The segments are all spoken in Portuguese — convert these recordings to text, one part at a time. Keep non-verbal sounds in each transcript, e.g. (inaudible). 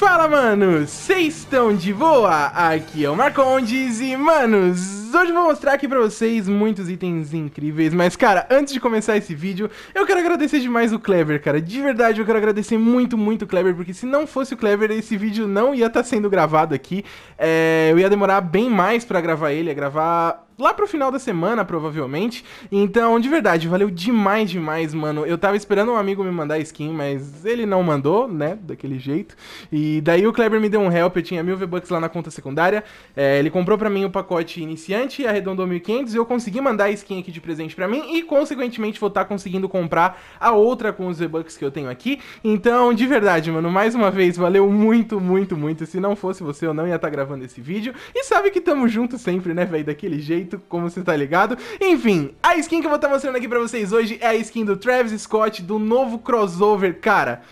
Fala, manos! Vocês estão de boa? Aqui é o Marcondes e, manos, hoje eu vou mostrar aqui pra vocês muitos itens incríveis. Mas, cara, antes de começar esse vídeo, eu quero agradecer demais o Clever, cara. De verdade, eu quero agradecer muito, muito o Clever, porque se não fosse o Clever, esse vídeo não ia estar tá sendo gravado aqui. É, eu ia demorar bem mais pra gravar ele, ia gravar lá pro final da semana, provavelmente. Então, de verdade, valeu demais, demais, mano. Eu tava esperando um amigo me mandar skin, mas ele não mandou, né? Daquele jeito. E daí o Kleber me deu um help, eu tinha mil V-Bucks lá na conta secundária. É, ele comprou para mim o pacote iniciante, arredondou 1.500 e eu consegui mandar a skin aqui de presente para mim. E, consequentemente, vou estar tá conseguindo comprar a outra com os V-Bucks que eu tenho aqui. Então, de verdade, mano, mais uma vez, valeu muito, muito, muito. Se não fosse você, eu não ia estar tá gravando esse vídeo. E sabe que tamo junto sempre, né, velho? Daquele jeito como você tá ligado. Enfim, a skin que eu vou estar tá mostrando aqui pra vocês hoje é a skin do Travis Scott do novo crossover, cara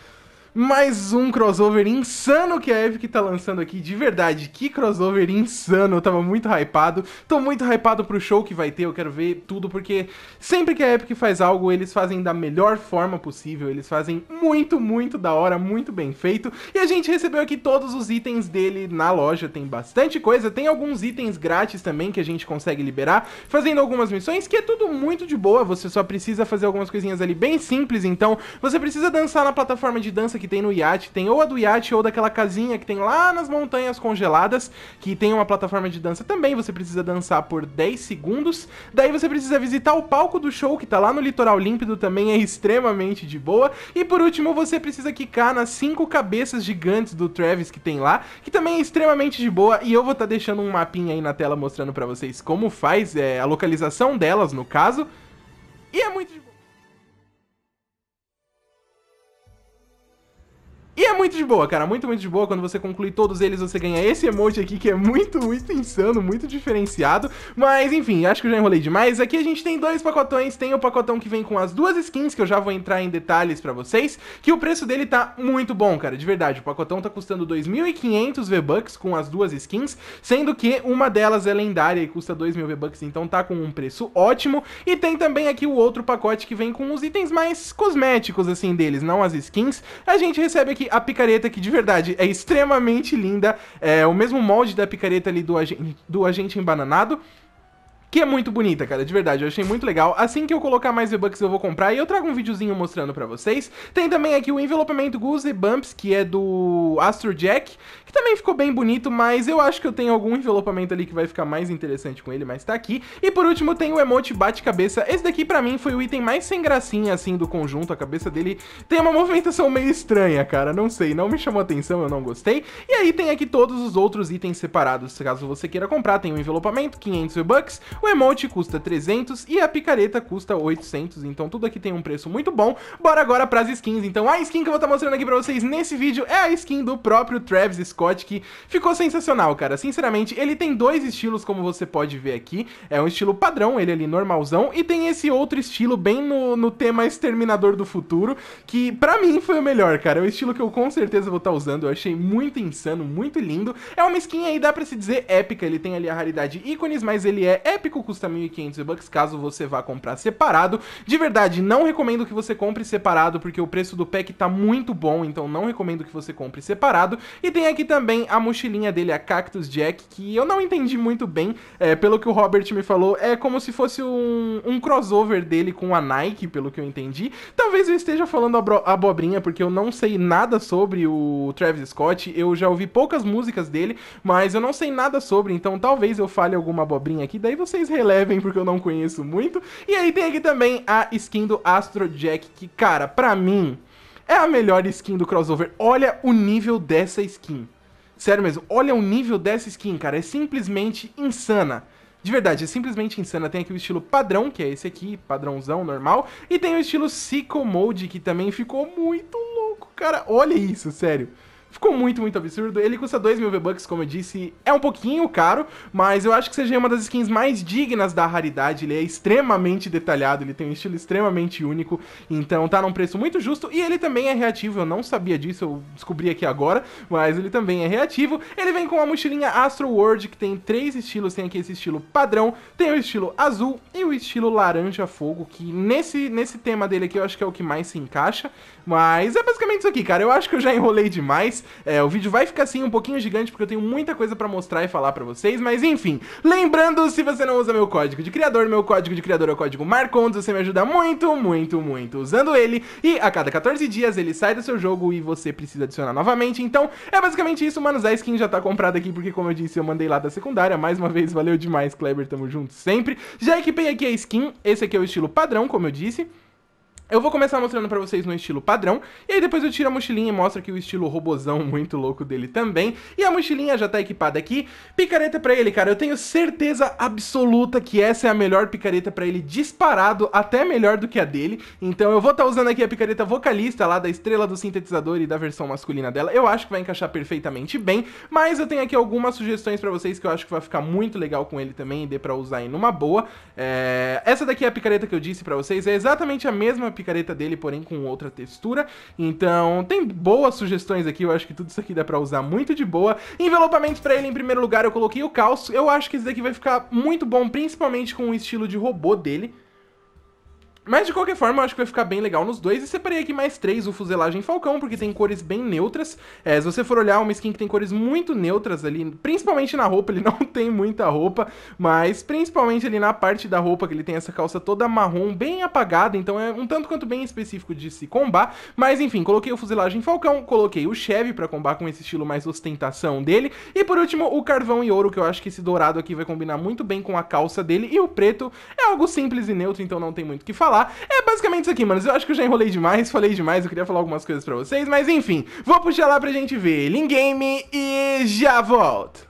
mais um crossover insano que a Epic tá lançando aqui, de verdade, que crossover insano, eu tava muito hypado, tô muito hypado pro show que vai ter, eu quero ver tudo, porque sempre que a Epic faz algo, eles fazem da melhor forma possível, eles fazem muito, muito da hora, muito bem feito, e a gente recebeu aqui todos os itens dele na loja, tem bastante coisa, tem alguns itens grátis também que a gente consegue liberar, fazendo algumas missões, que é tudo muito de boa, você só precisa fazer algumas coisinhas ali bem simples, então você precisa dançar na plataforma de dança criança que tem no iate, tem ou a do iate ou daquela casinha que tem lá nas montanhas congeladas, que tem uma plataforma de dança também, você precisa dançar por 10 segundos. Daí você precisa visitar o palco do show, que tá lá no litoral límpido, também é extremamente de boa. E por último, você precisa quicar nas cinco cabeças gigantes do Travis que tem lá, que também é extremamente de boa. E eu vou estar tá deixando um mapinha aí na tela mostrando para vocês como faz, é, a localização delas, no caso. E é muito de boa. muito de boa, cara, muito, muito de boa. Quando você conclui todos eles, você ganha esse emoji aqui, que é muito, muito insano, muito diferenciado. Mas, enfim, acho que eu já enrolei demais. Aqui a gente tem dois pacotões. Tem o pacotão que vem com as duas skins, que eu já vou entrar em detalhes pra vocês, que o preço dele tá muito bom, cara, de verdade. O pacotão tá custando 2.500 V-Bucks com as duas skins, sendo que uma delas é lendária e custa 2.000 V-Bucks, então tá com um preço ótimo. E tem também aqui o outro pacote que vem com os itens mais cosméticos, assim, deles, não as skins. A gente recebe aqui a picareta que, de verdade, é extremamente linda. É o mesmo molde da picareta ali do agente, do agente embananado. Que é muito bonita, cara, de verdade, eu achei muito legal. Assim que eu colocar mais V-Bucks eu vou comprar e eu trago um videozinho mostrando pra vocês. Tem também aqui o envelopamento Goose Bumps, que é do Astro Jack, que também ficou bem bonito, mas eu acho que eu tenho algum envelopamento ali que vai ficar mais interessante com ele, mas tá aqui. E por último tem o emote bate-cabeça. Esse daqui pra mim foi o item mais sem gracinha, assim, do conjunto. A cabeça dele tem uma (laughs) movimentação meio estranha, cara, não sei, não me chamou atenção, eu não gostei. E aí tem aqui todos os outros itens separados, caso você queira comprar, tem o envelopamento, 500 bucks, o emote custa 300 e a picareta custa 800, então tudo aqui tem um preço muito bom. Bora agora pras skins, então a skin que eu vou estar tá mostrando aqui pra vocês nesse vídeo é a skin do próprio Travis Scott Scott, que ficou sensacional, cara. Sinceramente, ele tem dois estilos, como você pode ver aqui. É um estilo padrão, ele ali normalzão, e tem esse outro estilo bem no, no tema Exterminador do Futuro, que para mim foi o melhor, cara. É o estilo que eu com certeza vou estar tá usando, eu achei muito insano, muito lindo. É uma skin aí, dá pra se dizer épica, ele tem ali a raridade ícones, mas ele é épico, custa 1.500 bucks, caso você vá comprar separado. De verdade, não recomendo que você compre separado, porque o preço do pack tá muito bom, então não recomendo que você compre separado. E tem aqui também a mochilinha dele, a Cactus Jack, que eu não entendi muito bem, é, pelo que o Robert me falou, é como se fosse um, um, crossover dele com a Nike, pelo que eu entendi. Talvez eu esteja falando abobrinha, porque eu não sei nada sobre o Travis Scott, eu já ouvi poucas músicas dele, mas eu não sei nada sobre, então talvez eu fale alguma abobrinha aqui, daí vocês relevem, porque eu não conheço muito. E aí tem aqui também a skin do Astro Jack, que, cara, pra mim é a melhor skin do crossover. Olha o nível dessa skin. Sério mesmo, olha o nível dessa skin, cara. É simplesmente insana. De verdade, é simplesmente insana. Tem aqui o estilo padrão, que é esse aqui, padrãozão, normal. E tem o estilo Psycho Mode, que também ficou muito louco, cara. Olha isso, sério. Ficou muito, muito absurdo. Ele custa 2 mil V-Bucks, como eu disse. É um pouquinho caro, mas eu acho que seja uma das skins mais dignas da raridade. Ele é extremamente detalhado, ele tem um estilo extremamente único. Então tá num preço muito justo. E ele também é reativo, eu não sabia disso, eu descobri aqui agora. Mas ele também é reativo. Ele vem com a mochilinha Astro World, que tem três estilos. Tem aqui esse estilo padrão, tem o estilo azul e o estilo laranja fogo, que nesse, nesse tema dele aqui eu acho que é o que mais se encaixa. Mas é basicamente isso aqui, cara. Eu acho que eu já enrolei demais. É, o vídeo vai ficar assim um pouquinho gigante porque eu tenho muita coisa para mostrar e falar para vocês, mas enfim. Lembrando, se você não usa meu código de criador, meu código de criador é o código Marcondes, você me ajuda muito, muito, muito usando ele. E a cada 14 dias ele sai do seu jogo e você precisa adicionar novamente. Então é basicamente isso, mano. A skin já tá comprada aqui porque, como eu disse, eu mandei lá da secundária. Mais uma vez, valeu demais, Kleber, tamo junto sempre. Já equipei aqui a skin, esse aqui é o estilo padrão, como eu disse. Eu vou começar mostrando para vocês no estilo padrão, e aí depois eu tiro a mochilinha e mostro aqui o estilo robozão (laughs) muito louco dele também. E a mochilinha já tá equipada aqui. Picareta para ele, cara, eu tenho certeza absoluta que essa é a melhor picareta para ele disparado, até melhor do que a dele. Então eu vou estar tá usando aqui a picareta vocalista lá da estrela do sintetizador e da versão masculina dela. Eu acho que vai encaixar perfeitamente bem, mas eu tenho aqui algumas sugestões para vocês que eu acho que vai ficar muito legal com ele também e dê pra usar aí numa boa. É... Essa daqui é a picareta que eu disse para vocês, é exatamente a mesma picareta dele, porém com outra textura. Então, tem boas sugestões aqui, eu acho que tudo isso aqui dá pra usar muito de boa. Envelopamento pra ele, em primeiro lugar, eu coloquei o calço. Eu acho que esse daqui vai ficar muito bom, principalmente com o estilo de robô dele. Mas de qualquer forma, eu acho que vai ficar bem legal nos dois. E separei aqui mais três, o Fuselagem Falcão, porque tem cores bem neutras. É, se você for olhar, uma skin que tem cores muito neutras ali, principalmente na roupa, (laughs) ele não tem muita roupa, mas principalmente ali na parte da roupa, que ele tem essa calça toda marrom, bem apagada, então é um tanto quanto bem específico de se combar. Mas enfim, coloquei o Fuselagem Falcão, coloquei o Chevy para combar com esse estilo mais ostentação dele. E por último, o Carvão e Ouro, que eu acho que esse dourado aqui vai combinar muito bem com a calça dele. E o preto é algo simples e neutro, então não tem muito o que falar falar. É basicamente isso aqui, mano. Eu acho que eu já enrolei demais, falei demais, eu queria falar algumas coisas pra vocês, mas enfim, vou puxar lá pra gente ver. Lingame e já volto.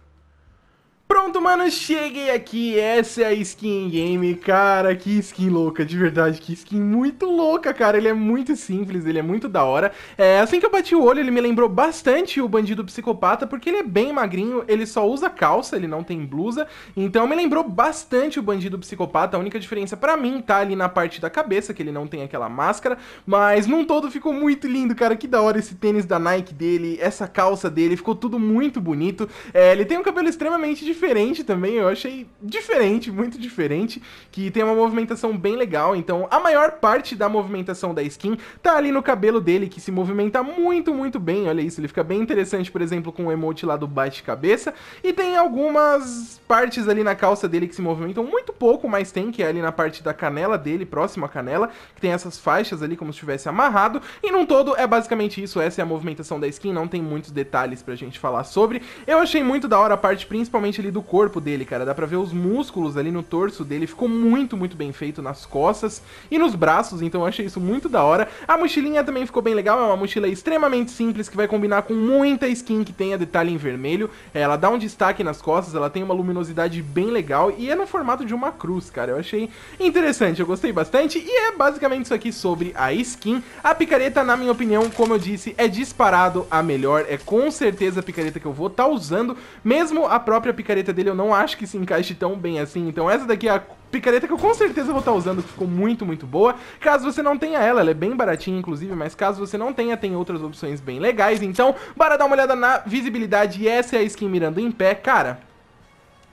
Pronto, mano, cheguei aqui, essa é a skin game, cara, que skin louca, de verdade, que skin muito louca, cara, ele é muito simples, ele é muito da hora, é, assim que eu bati o olho ele me lembrou bastante o Bandido Psicopata, porque ele é bem magrinho, ele só usa calça, ele não tem blusa, então me lembrou bastante o Bandido Psicopata, a única diferença pra mim tá ali na parte da cabeça, que ele não tem aquela máscara, mas num todo ficou muito lindo, cara, que da hora esse tênis da Nike dele, essa calça dele, ficou tudo muito bonito, é, ele tem um cabelo extremamente diferente, diferente também, eu achei diferente, muito diferente, que tem uma movimentação bem legal. Então, a maior parte da movimentação da skin tá ali no cabelo dele, que se movimenta muito, muito bem. Olha isso, ele fica bem interessante, por exemplo, com o emote lá do de cabeça E tem algumas partes ali na calça dele que se movimentam muito pouco, mas tem, que é ali na parte da canela dele, próximo à canela, que tem essas faixas ali como se estivesse amarrado. E num todo é basicamente isso, essa é a movimentação da skin, não tem muitos detalhes pra gente falar sobre. Eu achei muito da hora a parte, principalmente ali dele e do corpo dele, cara. Dá pra ver os músculos ali no torso dele. Ficou muito, muito bem feito nas costas e nos braços, então eu achei isso muito da hora. A mochilinha também ficou bem legal, é uma mochila extremamente simples que vai combinar com muita skin que tenha detalhe em vermelho. É, ela dá um destaque nas costas, ela tem uma luminosidade bem legal e é no formato de uma cruz, cara. Eu achei interessante, eu gostei bastante e é basicamente isso aqui sobre a skin. A picareta, na minha opinião, como eu disse, é disparado a melhor. É com certeza a picareta que eu vou estar tá usando, mesmo a própria picareta picareta dele eu não acho que se encaixe tão bem assim. Então essa daqui é a picareta que eu com certeza vou estar tá usando, que ficou muito, muito boa. Caso você não tenha ela, ela é bem baratinha, inclusive, mas caso você não tenha, tem outras opções bem legais. Então, bora dar uma olhada na visibilidade. E essa é a skin mirando em pé. Cara,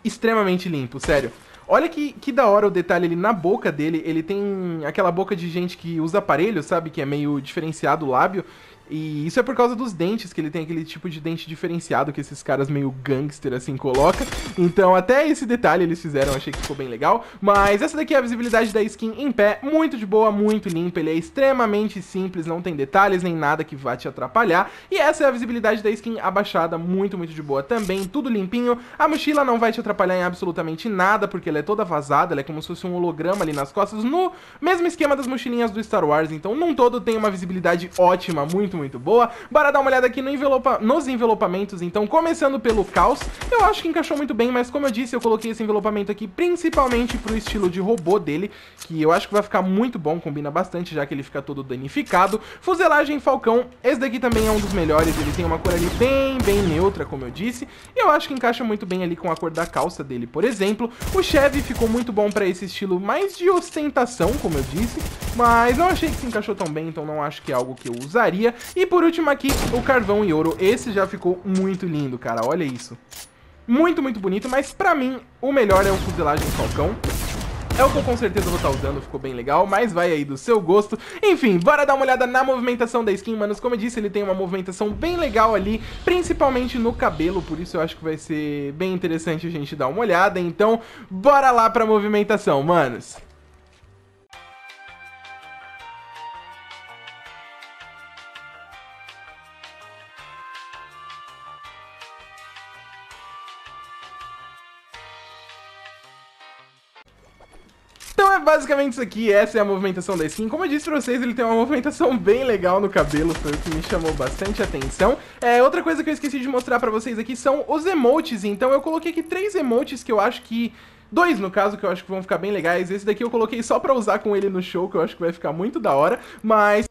extremamente limpo, sério. Olha que, que da hora o detalhe ali na boca dele. Ele tem aquela boca de gente que usa aparelho, sabe? Que é meio diferenciado o lábio. E isso é por causa dos dentes, que ele tem aquele tipo de dente diferenciado que esses caras meio gangster assim coloca. Então até esse detalhe eles fizeram, achei que ficou bem legal. Mas essa daqui é a visibilidade da skin em pé, muito de boa, muito limpa, ele é extremamente simples, não tem detalhes nem nada que vá te atrapalhar. E essa é a visibilidade da skin abaixada, muito, muito de boa também, tudo limpinho. A mochila não vai te atrapalhar em absolutamente nada, porque ela é toda vazada, ela é como se fosse um holograma ali nas costas, no mesmo esquema das mochilinhas do Star Wars. Então num todo tem uma visibilidade ótima, muito muito, muito boa. Bora dar uma olhada aqui no envelopa... nos envelopamentos, então, começando pelo caos. Eu acho que encaixou muito bem, mas como eu disse, eu coloquei esse envelopamento aqui principalmente pro estilo de robô dele, que eu acho que vai ficar muito bom, combina bastante, já que ele fica todo danificado. Fuselagem Falcão, esse daqui também é um dos melhores, ele tem uma cor ali bem, bem neutra, como eu disse, e eu acho que encaixa muito bem ali com a cor da calça dele, por exemplo. O Chevy ficou muito bom pra esse estilo mais de ostentação, como eu disse, mas não achei que se encaixou tão bem, então não acho que é algo que eu usaria. E por último aqui, o carvão e ouro. Esse já ficou muito lindo, cara. Olha isso. Muito, muito bonito, mas pra mim, o melhor é o fuselagem falcão. É o que eu com certeza vou estar tá usando, ficou bem legal, mas vai aí do seu gosto. Enfim, bora dar uma olhada na movimentação da skin, manos. Como eu disse, ele tem uma movimentação bem legal ali, principalmente no cabelo, por isso eu acho que vai ser bem interessante a gente dar uma olhada. Então, bora lá pra movimentação, manos. basicamente isso aqui, essa é a movimentação da skin. Como eu disse pra vocês, ele tem uma movimentação (laughs) bem legal no cabelo, foi o que me chamou bastante atenção. É, outra coisa que eu esqueci de mostrar pra vocês aqui são os emotes, então eu coloquei aqui três emotes que eu acho que Dois, no caso, que eu acho que vão ficar bem legais. Esse daqui eu coloquei só pra usar com ele no show, que eu acho que vai ficar muito da hora. Mas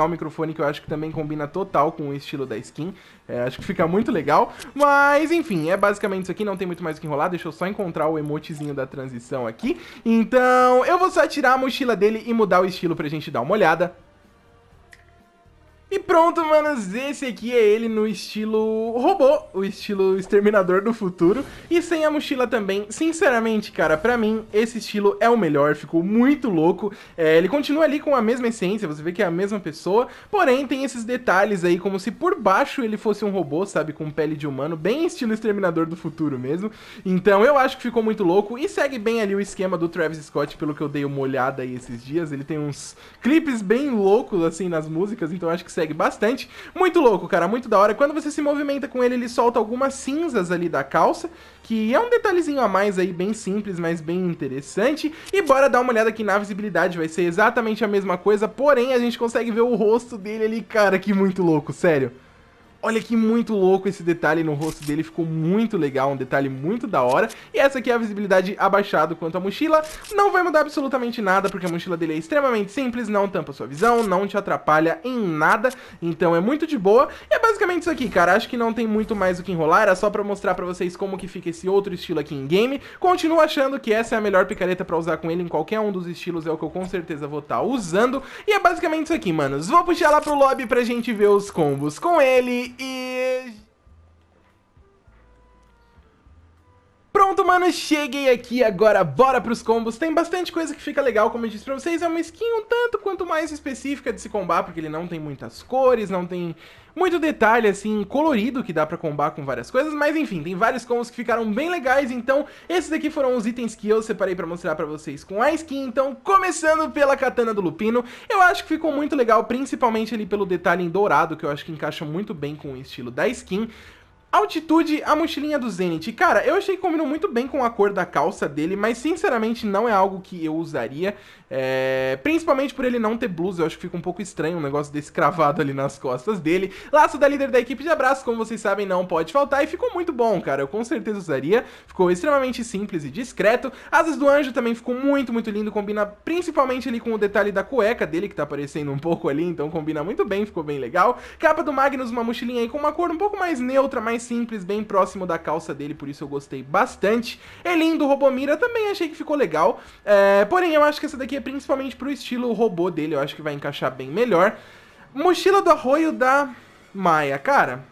buscar um microfone que eu acho que também combina total com o estilo da skin. É, acho que fica muito legal. Mas, enfim, é basicamente isso aqui. Não tem muito mais o que enrolar. Deixa eu só encontrar o emotezinho da transição aqui. Então, eu vou só tirar a mochila dele e mudar o estilo pra gente dar uma olhada pronto, manos, esse aqui é ele no estilo robô, o estilo Exterminador do Futuro, e sem a mochila também. Sinceramente, cara, pra mim, esse estilo é o melhor, ficou muito louco. É, ele continua ali com a mesma essência, você vê que é a mesma pessoa, porém tem esses detalhes aí, como se por baixo ele fosse um robô, sabe, com pele de humano, bem estilo Exterminador do Futuro mesmo. Então eu acho que ficou muito louco, e segue bem ali o esquema do Travis Scott, pelo que eu dei uma olhada aí esses dias, ele tem uns clipes bem loucos, assim, nas músicas, então acho que segue bastante. Muito louco, cara, muito da hora. Quando você se movimenta com ele, ele solta algumas cinzas ali da calça, que é um detalhezinho a mais aí, bem simples, mas bem interessante. E bora dar uma olhada aqui na visibilidade, vai ser exatamente a mesma coisa, porém a gente consegue ver o rosto dele ali, cara, que muito louco, sério. Olha que muito louco esse detalhe no rosto dele, ficou muito legal, um detalhe muito da hora. E essa aqui é a visibilidade abaixado quanto à mochila. Não vai mudar absolutamente nada, porque a mochila dele é extremamente simples, não tampa sua visão, não te atrapalha em nada. Então é muito de boa. E é basicamente isso aqui, cara. Acho que não tem muito mais o que enrolar, é só pra mostrar pra vocês como que fica esse outro estilo aqui em game. Continuo achando que essa é a melhor picareta pra usar com ele em qualquer um dos estilos, é o que eu com certeza vou estar tá usando. E é basicamente isso aqui, manos. Vou puxar lá pro lobby pra gente ver os combos com ele mano, cheguei aqui agora, bora pros combos. Tem bastante coisa que fica legal, como eu disse pra vocês. É uma skin um tanto quanto mais específica de se combar, porque ele não tem muitas cores, não tem muito detalhe, assim, colorido que dá pra combar com várias coisas, mas enfim, tem vários combos que ficaram bem legais, então esses daqui foram os itens que eu separei pra mostrar pra vocês com a skin, então começando pela katana do Lupino, eu acho que ficou muito legal, principalmente ali pelo detalhe em dourado, que eu acho que encaixa muito bem com o estilo da skin, Altitude, a mochilinha do Zenith. Cara, eu achei que combinou muito bem com a cor da calça dele, mas sinceramente não é algo que eu usaria. É... Principalmente por ele não ter blusa, eu acho que fica um pouco estranho um negócio desse cravado ali nas costas dele. Laço da líder da equipe de abraço, como vocês sabem, não pode faltar e ficou muito bom, cara. Eu com certeza usaria. Ficou extremamente simples e discreto. Asas do Anjo também ficou muito, muito lindo. Combina principalmente ali com o detalhe da cueca dele, que tá aparecendo um pouco ali, então combina muito bem, ficou bem legal. Capa do Magnus, uma mochilinha aí com uma cor um pouco mais neutra, mais mais simples, bem próximo da calça dele, por isso eu gostei bastante. é lindo o Robomira também achei que ficou legal, é, porém eu acho que essa daqui é principalmente pro estilo robô dele, eu acho que vai encaixar bem melhor. Mochila do Arroio da Maia, cara,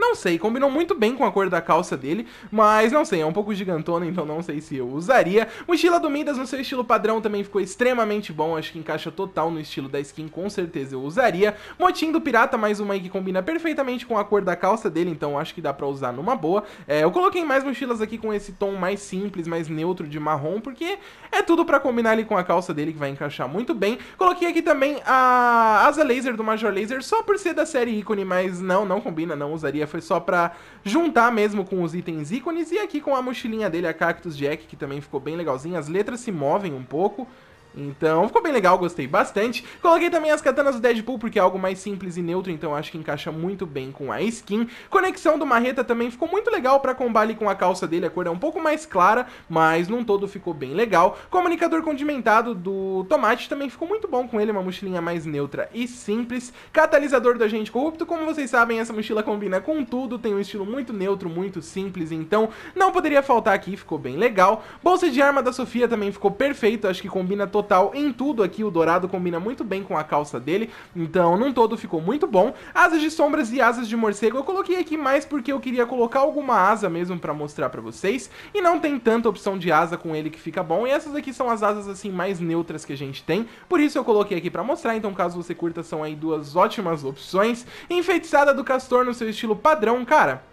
não sei, combinou muito bem com a cor da calça dele, mas não sei, é um pouco gigantona, então não sei se eu usaria. Mochila do Midas no seu estilo padrão também ficou extremamente bom, acho que encaixa total no estilo da skin, com certeza eu usaria. Motim do Pirata, mais uma aí que combina perfeitamente com a cor da calça dele, então acho que dá pra usar numa boa. É, eu coloquei mais mochilas aqui com esse tom mais simples, mais neutro de marrom, porque é tudo pra combinar ali com a calça dele, que vai encaixar muito bem. Coloquei aqui também a asa laser do Major Laser, só por ser da série ícone, mas não, não combina, não usaria foi só pra juntar mesmo com os itens ícones. E aqui com a mochilinha dele, a Cactus Jack, que também ficou bem legalzinha. As letras se movem um pouco. Então ficou bem legal, gostei bastante. Coloquei também as katanas do Deadpool porque é algo mais simples e neutro, então acho que encaixa muito bem com a skin. Conexão do Marreta também ficou muito legal para combar ali com a calça dele, a cor é um pouco mais clara, mas num todo ficou bem legal. Comunicador condimentado do Tomate também ficou muito bom com ele, uma mochilinha mais neutra e simples. Catalisador do Agente Corrupto, como vocês sabem, essa mochila combina com tudo, tem um estilo muito neutro, muito simples, então não poderia faltar aqui, ficou bem legal. Bolsa de arma da Sofia também ficou perfeito, acho que combina totalmente total em tudo aqui. O dourado combina muito bem com a calça dele, então num todo ficou muito bom. Asas de sombras e asas de morcego eu coloquei aqui mais porque eu queria colocar alguma asa mesmo pra mostrar pra vocês. E não tem tanta opção de asa com ele que fica bom. E essas aqui são as asas assim mais neutras que a gente tem. Por isso eu coloquei aqui pra mostrar, então caso você curta são aí duas ótimas opções. Enfeitiçada do castor no seu estilo padrão, cara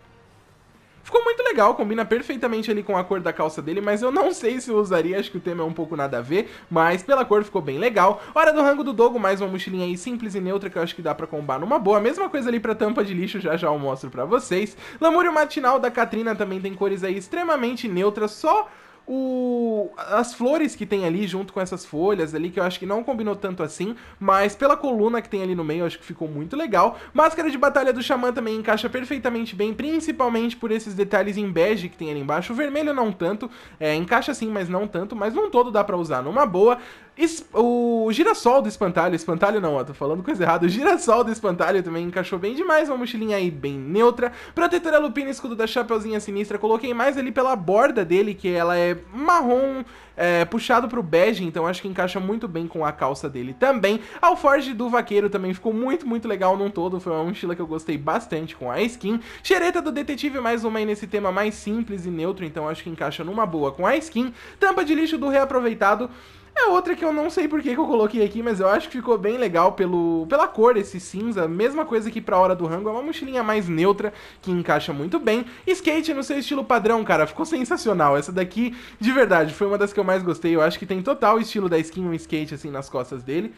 Ficou muito legal, combina perfeitamente ali com a cor da calça dele, mas eu não sei se eu usaria, acho que o tema é um pouco nada a ver, mas pela cor ficou bem legal. Hora do rango do Dogo, mais uma mochilinha aí simples e neutra que eu acho que dá pra combar numa boa. Mesma coisa ali pra tampa de lixo, já já eu mostro pra vocês. Lamúrio Matinal da Katrina também tem cores aí extremamente neutras, só o, as flores que tem ali junto com essas folhas ali, que eu acho que não combinou tanto assim, mas pela coluna que tem ali no meio, eu acho que ficou muito legal. Máscara de batalha do Xamã também encaixa perfeitamente bem, principalmente por esses detalhes em bege que tem ali embaixo. O vermelho não tanto, é, encaixa sim, mas não tanto, mas não todo dá pra usar numa boa o girassol do espantalho, espantalho não, ó, tô falando coisa errada. O girassol do espantalho também encaixou bem demais, uma mochilinha aí bem neutra. Protetora lupina, escudo da chapeuzinha sinistra, coloquei mais ali pela borda dele, que ela é marrom, é, puxado pro bege, então acho que encaixa muito bem com a calça dele também. Alforge do vaqueiro também ficou muito, muito legal num todo, foi uma mochila que eu gostei bastante com a skin. Xereta do detetive, mais uma aí nesse tema mais simples e neutro, então acho que encaixa numa boa com a skin. Tampa de lixo do reaproveitado, é outra que eu não sei por que, que eu coloquei aqui, mas eu acho que ficou bem legal pelo, pela cor esse cinza. Mesma coisa que pra Hora do Rango, é uma mochilinha mais neutra, que encaixa muito bem. Skate no seu estilo padrão, cara, ficou sensacional. Essa daqui, de verdade, foi uma das que eu mais gostei. Eu acho que tem total estilo da skin um skate, assim, nas costas dele.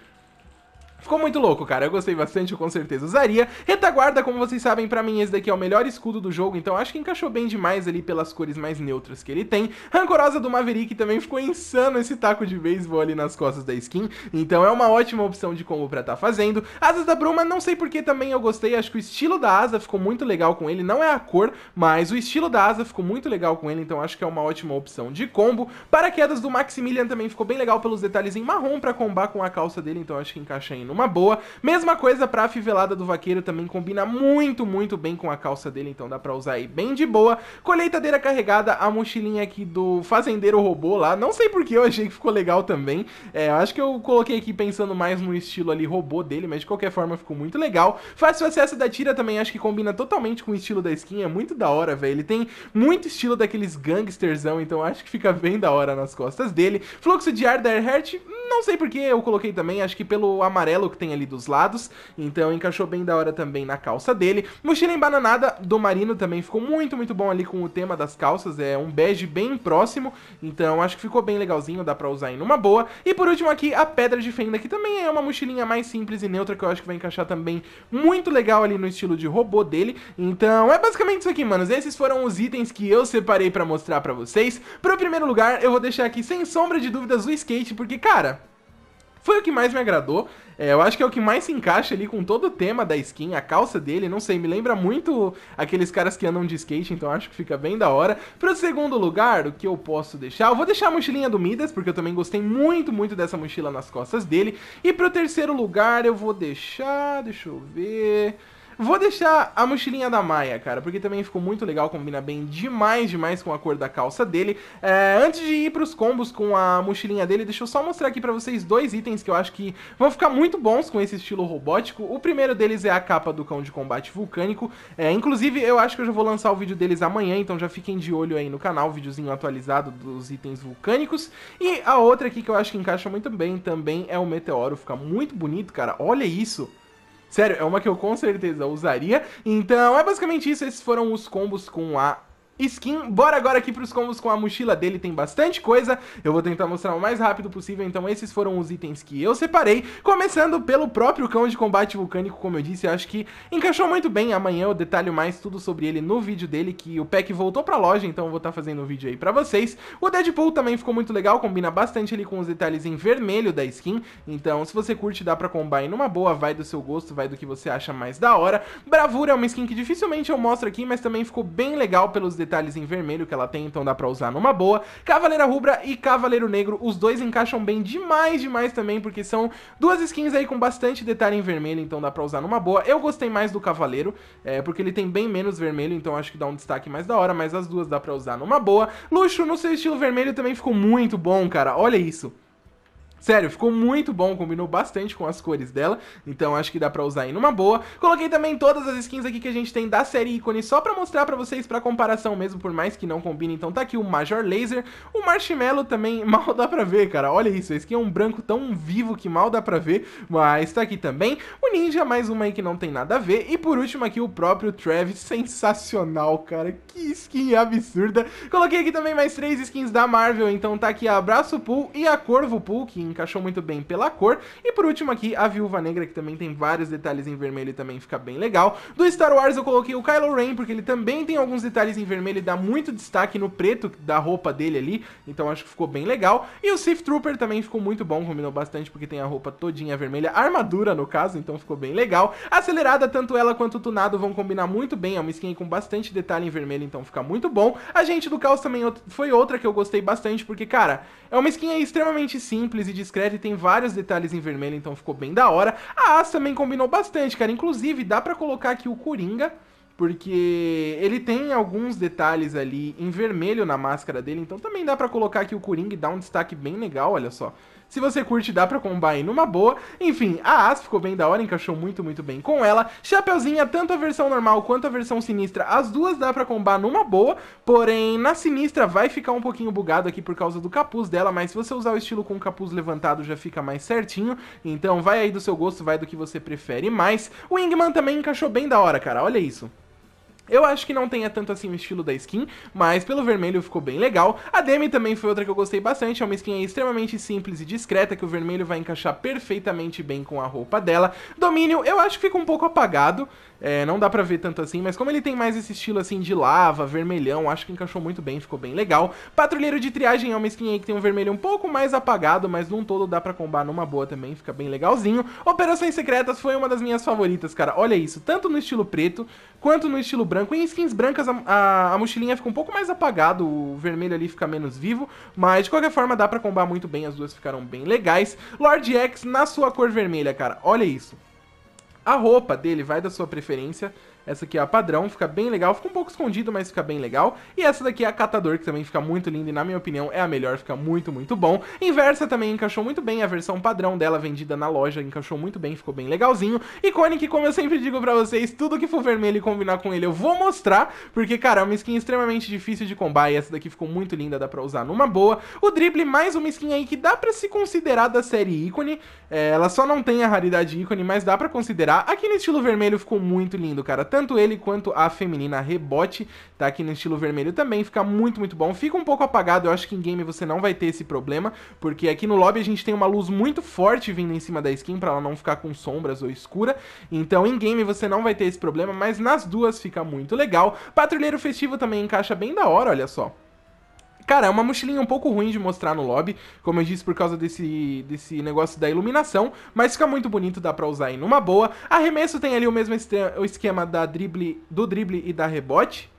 Ficou muito louco, cara. Eu gostei bastante, eu com certeza usaria. Retaguarda, como vocês sabem, pra mim esse daqui é o melhor escudo do jogo, então acho que encaixou bem demais ali pelas cores mais neutras que ele tem. Rancorosa do Maverick também ficou insano esse taco de beisebol ali nas costas da skin, então é uma ótima opção de combo pra tá fazendo. Asas da Bruma, não sei porque também eu gostei, acho que o estilo da asa ficou muito legal com ele, não é a cor, mas o estilo da asa ficou muito legal com ele, então acho que é uma ótima opção de combo. Paraquedas do Maximilian também ficou bem legal pelos detalhes em marrom pra combar com a calça dele, então acho que encaixa aí numa boa. Mesma coisa pra fivelada do vaqueiro, também combina muito, muito bem com a calça dele, então dá pra usar aí bem de boa. Colheitadeira carregada, a mochilinha aqui do fazendeiro robô lá, não sei porque eu achei que ficou legal também. É, acho que eu coloquei aqui pensando mais no estilo ali robô dele, mas de qualquer forma ficou muito legal. Fácil acesso da tira também, acho que combina totalmente com o estilo da skin, é muito da hora, velho. Ele tem muito estilo daqueles gangsterzão, então acho que fica bem da hora nas costas dele. Fluxo de ar da Airheart, não sei porque eu coloquei também, acho que pelo amarelo amarelo que tem ali dos lados, então encaixou bem da hora também na calça dele. Mochila embananada do Marino também ficou muito, muito bom ali com o tema das calças, é um bege bem próximo, então acho que ficou bem legalzinho, dá pra usar aí numa boa. E por último aqui, a Pedra de Fenda, que também é uma mochilinha mais simples e neutra, que eu acho que vai encaixar também muito legal ali no estilo de robô dele. Então é basicamente isso aqui, manos. Esses foram os itens que eu separei pra mostrar pra vocês. Pro primeiro lugar, eu vou deixar aqui sem sombra de dúvidas o skate, porque, cara... Foi o que mais me agradou. É, eu acho que é o que mais se encaixa ali com todo o tema da skin, a calça dele, não sei, me lembra muito aqueles caras que andam de skate, então acho que fica bem da hora. Pro segundo lugar, o que eu posso deixar? Eu vou deixar a mochilinha do Midas, porque eu também gostei muito, muito dessa mochila nas costas dele. E pro terceiro lugar, eu vou deixar. Deixa eu ver. Vou deixar a mochilinha da Maia, cara, porque também ficou muito legal, combina bem demais, demais com a cor da calça dele. É, antes de ir pros combos com a mochilinha dele, deixa eu só mostrar aqui pra vocês dois itens que eu acho que vão ficar muito bons com esse estilo robótico. O primeiro deles é a capa do cão de combate vulcânico. É, inclusive, eu acho que eu já vou lançar o vídeo deles amanhã, então já fiquem de olho aí no canal, videozinho atualizado dos itens vulcânicos. E a outra aqui que eu acho que encaixa muito bem também é o meteoro, fica muito bonito, cara. Olha isso! Sério, é uma que eu com certeza usaria. Então é basicamente isso. Esses foram os combos com a skin. Bora agora aqui pros combos com a mochila dele, tem bastante coisa. Eu vou tentar mostrar o mais rápido possível, então esses foram os itens que eu separei. Começando pelo próprio cão de combate vulcânico, como eu disse, eu acho que encaixou muito bem. Amanhã eu detalho mais tudo sobre ele no vídeo dele, que o pack voltou pra loja, então eu vou estar tá fazendo o um vídeo aí pra vocês. O Deadpool também ficou muito legal, combina bastante ele com os detalhes em vermelho da skin. Então, se você curte, dá pra combinar numa boa, vai do seu gosto, vai do que você acha mais da hora. Bravura é uma skin que dificilmente eu mostro aqui, mas também ficou bem legal pelos detalhes detalhes em vermelho que ela tem, então dá pra usar numa boa. Cavaleira Rubra e Cavaleiro Negro, os dois encaixam bem demais, demais também, porque são duas skins aí com bastante detalhe em vermelho, então dá pra usar numa boa. Eu gostei mais do Cavaleiro, é, porque ele tem bem menos vermelho, então acho que dá um destaque mais da hora, mas as duas dá pra usar numa boa. Luxo, no seu estilo vermelho, também ficou muito bom, cara, olha isso. Sério, ficou muito bom, combinou bastante com as cores dela, então acho que dá pra usar aí numa boa. Coloquei também todas as skins aqui que a gente tem da série ícone, só pra mostrar pra vocês pra comparação mesmo, por mais que não combine, então tá aqui o Major Laser, o Marshmallow também, (laughs) mal dá pra ver, cara, olha isso, a skin é um branco tão vivo que mal dá pra ver, mas tá aqui também. O Ninja, mais uma aí que não tem nada a ver, e por último aqui o próprio Travis, (laughs) sensacional, cara, que skin absurda. Coloquei aqui também mais três skins da Marvel, então tá aqui a Abraço Pool e a Corvo Pool, que encaixou muito bem pela cor. E por último aqui, a Viúva Negra, que também tem vários detalhes em vermelho e também fica bem legal. Do Star Wars eu coloquei o Kylo Ren, porque ele também tem alguns detalhes em vermelho e dá muito destaque no preto da roupa dele ali, então acho que ficou bem legal. E o Sith Trooper também ficou muito bom, combinou bastante, porque tem a roupa todinha vermelha, armadura no caso, então ficou bem legal. Acelerada, tanto ela quanto o Tunado vão combinar muito bem, é uma skin com bastante detalhe em vermelho, então fica muito bom. A gente do Caos também foi outra que eu gostei bastante, porque, cara, é uma skin extremamente simples e discreto e tem vários detalhes em vermelho, então ficou bem da hora. A asa também combinou bastante, cara. Inclusive, dá para colocar aqui o Coringa, porque ele tem alguns detalhes ali em vermelho na máscara dele, então também dá para colocar aqui o Coringa e dar um destaque bem legal, olha só. Se você curte, dá pra aí numa boa. Enfim, a As ficou bem da hora, encaixou muito, muito bem com ela. Chapeuzinha, tanto a versão normal quanto a versão sinistra, as duas dá pra combar numa boa. Porém, na sinistra vai ficar um pouquinho bugado aqui por causa do capuz dela, mas se você usar o estilo com o capuz levantado já fica mais certinho. Então vai aí do seu gosto, vai do que você prefere mais. O Wingman também encaixou bem da hora, cara, olha isso. Eu acho que não tenha tanto assim o estilo da skin, mas pelo vermelho ficou bem legal. A Demi também foi outra que eu gostei bastante, é uma skin extremamente simples e discreta, que o vermelho vai encaixar perfeitamente bem com a roupa dela. Domínio, eu acho que fica um pouco apagado, é, não dá pra ver tanto assim, mas como ele tem mais esse estilo assim de lava, vermelhão, acho que encaixou muito bem, ficou bem legal. Patrulheiro de triagem é uma skin aí que tem um vermelho um pouco mais apagado, mas num todo dá pra combar numa boa também, fica bem legalzinho. Operações Secretas foi uma das minhas favoritas, cara. Olha isso, tanto no estilo preto quanto no estilo branco. Em skins brancas a, a, a mochilinha fica um pouco mais apagado, o vermelho ali fica menos vivo, mas de qualquer forma dá pra combar muito bem, as duas ficaram bem legais. Lord X na sua cor vermelha, cara, olha isso. A roupa dele vai da sua preferência, essa aqui é a padrão, fica bem legal, fica um pouco escondido, mas fica bem legal. E essa daqui é a catador, que também fica muito linda e na minha opinião é a melhor, fica muito, muito bom. Inversa também encaixou muito bem, a versão padrão dela vendida na loja encaixou muito bem, ficou bem legalzinho. E que como eu sempre digo pra vocês, tudo que for vermelho e combinar com ele eu vou mostrar, porque, cara, é uma skin extremamente difícil de combar e essa daqui ficou muito linda, dá pra usar numa boa. O drible, mais uma skin aí que dá pra se considerar da série ícone, é, ela só não tem a raridade ícone, mas dá pra considerar. Aqui no estilo vermelho ficou muito lindo, cara, tanto tanto ele quanto a feminina rebote, tá aqui no estilo vermelho também, fica muito, muito bom. Fica um pouco apagado, eu acho que em game você não vai ter esse problema, porque aqui no lobby a gente tem uma luz muito forte vindo em cima da skin para ela não ficar com sombras ou escura, então em game você não vai ter esse problema, mas nas duas fica muito legal. Patrulheiro festivo também encaixa bem da hora, olha só. Cara, é uma mochilinha um pouco ruim de mostrar no lobby, como eu disse, por causa desse, desse negócio da iluminação, mas fica muito bonito, dá pra usar aí numa boa. Arremesso tem ali o mesmo o esquema da drible, do drible e da rebote.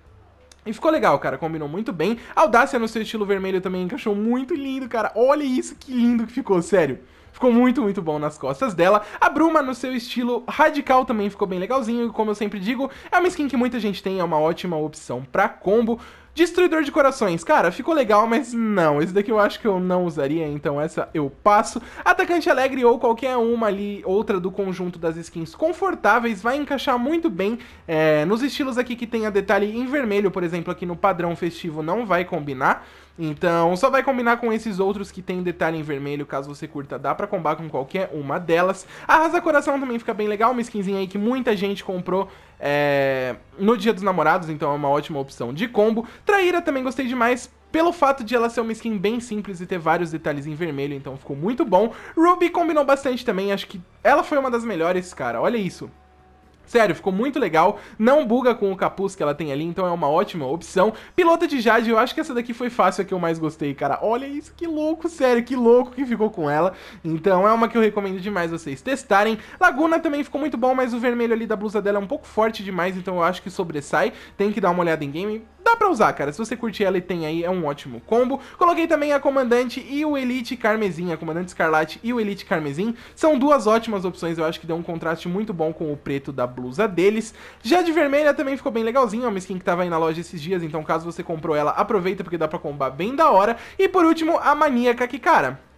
E ficou legal, cara, combinou muito bem. Audácia no seu estilo vermelho também encaixou muito lindo, cara. Olha isso, que lindo que ficou, sério. Ficou muito, muito bom nas costas dela. A Bruma, no seu estilo radical, também ficou bem legalzinho. E como eu sempre digo, é uma skin que muita gente tem, é uma ótima opção pra combo. Destruidor de corações. Cara, ficou legal, mas não. Esse daqui eu acho que eu não usaria, então essa eu passo. Atacante alegre ou qualquer uma ali, outra do conjunto das skins confortáveis, vai encaixar muito bem é, nos estilos aqui que tenha detalhe em vermelho, por exemplo, aqui no padrão festivo não vai combinar. Então, só vai combinar com esses outros que tem detalhe em vermelho, caso você curta, dá pra combar com qualquer uma delas. A Arrasa Coração também fica bem legal, uma skinzinha aí que muita gente comprou é, no Dia dos Namorados, então é uma ótima opção de combo. Traíra também gostei demais, pelo fato de ela ser uma skin bem simples e ter vários detalhes em vermelho, então ficou muito bom. Ruby combinou bastante também, acho que ela foi uma das melhores, cara, olha isso. Sério, ficou muito legal. Não buga com o capuz que ela tem ali, então é uma ótima opção. Pilota de Jade, eu acho que essa daqui foi fácil, a que eu mais gostei, cara. Olha isso, que louco, sério, que louco que ficou com ela. Então é uma que eu recomendo demais vocês testarem. Laguna também ficou muito bom, mas o vermelho ali da blusa dela é um pouco forte demais, então eu acho que sobressai. Tem que dar uma olhada em game dá pra usar, cara. Se você curtir ela e tem aí, é um ótimo combo. Coloquei também a Comandante e o Elite Carmesim. A Comandante Escarlate e o Elite Carmesim são duas ótimas opções. Eu acho que deu um contraste muito bom com o preto da blusa deles. Já de vermelha também ficou bem legalzinho. É uma skin que tava aí na loja esses dias, então caso você comprou ela, aproveita porque dá pra combar bem da hora. E por último, a Maníaca, que, cara...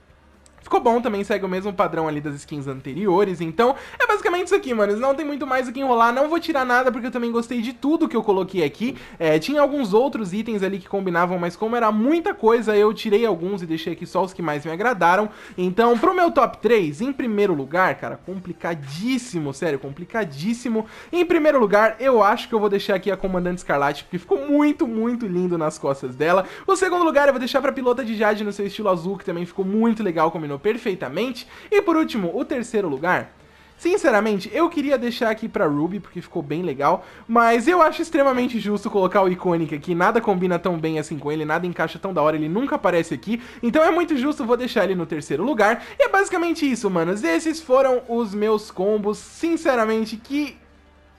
Ficou bom também, segue o mesmo padrão ali das skins anteriores. Então, é basicamente isso aqui, mano. Não tem muito mais o que enrolar. Não vou tirar nada, porque eu também gostei de tudo que eu coloquei aqui. É, tinha alguns outros itens ali que combinavam, mas como era muita coisa, eu tirei alguns e deixei aqui só os que mais me agradaram. Então, pro meu top 3, em primeiro lugar, cara, complicadíssimo, sério, complicadíssimo. Em primeiro lugar, eu acho que eu vou deixar aqui a Comandante Escarlate, porque ficou muito, muito lindo nas costas dela. O segundo lugar, eu vou deixar pra Pilota de Jade no seu estilo azul, que também ficou muito legal, combinando perfeitamente. E por último, o terceiro lugar, Sinceramente, eu queria deixar aqui pra Ruby, porque ficou bem legal, mas eu acho extremamente justo colocar o Iconic aqui, nada combina tão bem assim com ele, nada encaixa tão da hora, ele nunca aparece aqui, então é muito justo, vou deixar ele no terceiro lugar, e é basicamente isso, manos, esses foram os meus combos, sinceramente, que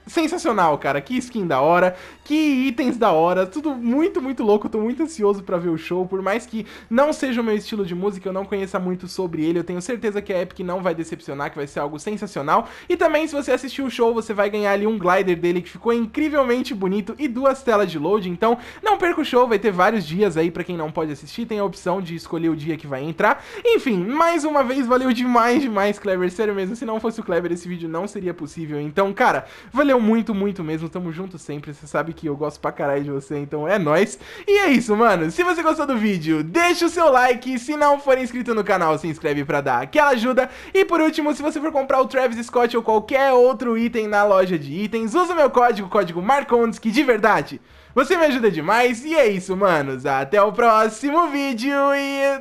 sensacional, cara. Que skin da hora, que itens da hora, tudo muito, muito louco. tô muito ansioso para ver o show, por mais que não seja o meu estilo de música, eu não conheça muito sobre ele. Eu tenho certeza que a Epic não vai decepcionar, que vai ser algo sensacional. E também, se você assistir o show, você vai ganhar ali um glider dele que ficou incrivelmente bonito e duas telas de load. Então, não perca o show, vai ter vários dias aí para quem não pode assistir, tem a opção de escolher o dia que vai entrar. Enfim, mais uma vez, valeu demais, demais, Clever. Sério mesmo, se não fosse o Clever, esse vídeo não seria possível. Então, cara, valeu Valeu muito, muito mesmo. Tamo junto sempre. Você sabe que eu gosto pra caralho de você, então é nóis. E é isso, mano. Se você gostou do vídeo, deixa o seu like. Se não for inscrito no canal, se inscreve pra dar aquela ajuda. E por último, se você for comprar o Travis Scott ou qualquer outro item na loja de itens, usa o meu código, código Marcondes, que de verdade, você me ajuda demais. E é isso, manos. Até o próximo vídeo e...